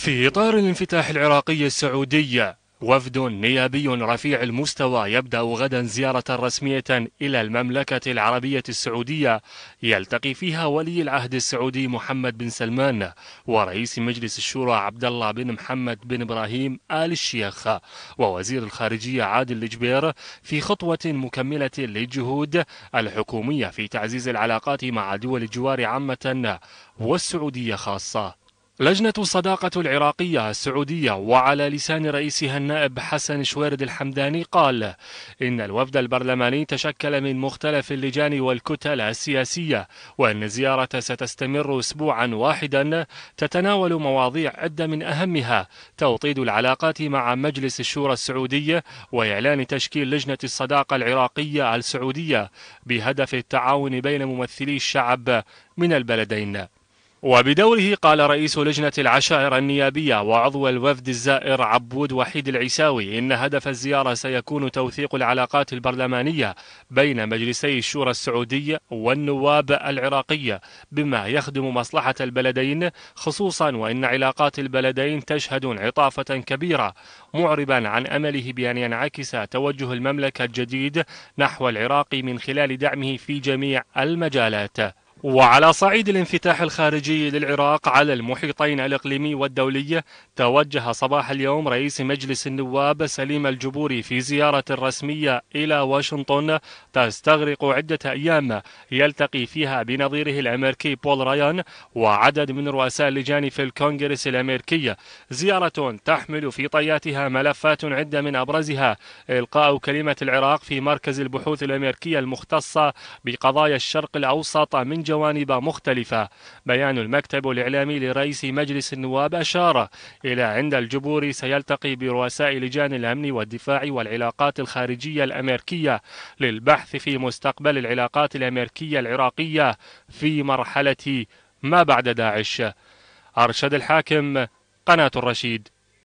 في إطار الانفتاح العراقي السعودي وفد نيابي رفيع المستوى يبدأ غدا زيارة رسمية إلى المملكة العربية السعودية يلتقي فيها ولي العهد السعودي محمد بن سلمان ورئيس مجلس الشورى عبد الله بن محمد بن إبراهيم آل الشيخ ووزير الخارجية عادل الجبير في خطوة مكملة للجهود الحكومية في تعزيز العلاقات مع دول الجوار عامة والسعودية خاصة لجنة الصداقة العراقية السعودية وعلى لسان رئيسها النائب حسن شويرد الحمداني قال إن الوفد البرلماني تشكل من مختلف اللجان والكتل السياسية وأن الزيارة ستستمر أسبوعا واحدا تتناول مواضيع عدة من أهمها توطيد العلاقات مع مجلس الشورى السعودي وإعلان تشكيل لجنة الصداقة العراقية السعودية بهدف التعاون بين ممثلي الشعب من البلدين وبدوره قال رئيس لجنة العشائر النيابية وعضو الوفد الزائر عبود وحيد العيساوي إن هدف الزيارة سيكون توثيق العلاقات البرلمانية بين مجلسي الشورى السعودية والنواب العراقية بما يخدم مصلحة البلدين خصوصا وإن علاقات البلدين تشهد انعطافة كبيرة معربا عن أمله بأن ينعكس توجه المملكة الجديد نحو العراق من خلال دعمه في جميع المجالات وعلى صعيد الانفتاح الخارجي للعراق على المحيطين الإقليمي والدولي توجه صباح اليوم رئيس مجلس النواب سليم الجبوري في زيارة رسمية إلى واشنطن تستغرق عدة أيام يلتقي فيها بنظيره الأمريكي بول رايان وعدد من رؤساء اللجان في الكونغرس الأمريكي زيارة تحمل في طياتها ملفات عدة من أبرزها إلقاء كلمة العراق في مركز البحوث الأمريكية المختصة بقضايا الشرق الأوسط من جوانب مختلفة بيان المكتب الإعلامي لرئيس مجلس النواب أشار إلى عند الجبور سيلتقي برؤساء لجان الأمن والدفاع والعلاقات الخارجية الأمريكية للبحث في مستقبل العلاقات الأمريكية العراقية في مرحلة ما بعد داعش أرشد الحاكم قناة الرشيد